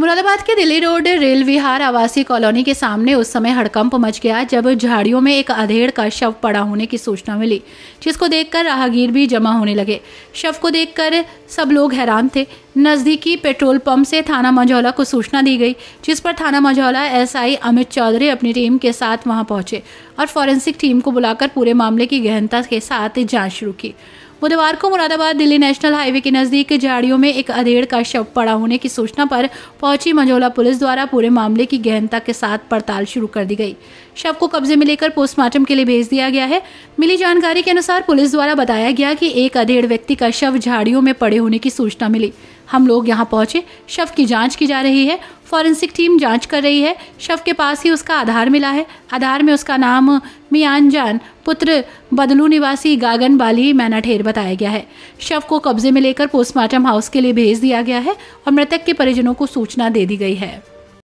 मुरादाबाद के Delhi road rail विहार आवासीय colony के सामने उस समय हड़कंप मच गया जब झाड़ियों में एक अधेड़ का शव पड़ा होने की सूचना मिली जिसको देखकर राहगीर भी जमा होने लगे शव को देखकर सब लोग हैरान थे नज़दीकी पेट्रोल पंप से थाना मझौला को सूचना दी गई जिस पर थाना मझौला एसआई अमित चौधरी अपनी टीम के साथ वहां पहुंचे और फॉरेंसिक टीम को बुलाकर पूरे मामले की गहनता के साथ जांच शुरू की बुधवार को मुरादाबाद दिल्ली नेशनल हाईवे के नजदीक झाड़ियों में एक अधेड़ का शव पड़ा होने की सूचना पर पहुंची मंझोला पुलिस द्वारा पूरे मामले की गहनता के साथ पड़ताल शुरू कर दी गई शव को कब्जे में लेकर पोस्टमार्टम के लिए भेज दिया गया है मिली जानकारी के अनुसार पुलिस द्वारा बताया गया कि एक अधेड़ व्यक्ति का शव झाड़ियों में पड़े होने की सूचना मिली हम लोग यहाँ पहुंचे शव की जांच की जा रही है फॉरेंसिक टीम जांच कर रही है शव के पास ही उसका आधार मिला है आधार में उसका नाम में अनजान पुत्र बदलू निवासी गागन बाली मैनाठेर बताया गया है शव को कब्जे में लेकर पोस्टमार्टम हाउस के लिए भेज दिया गया है और मृतक के परिजनों को सूचना दे दी गई है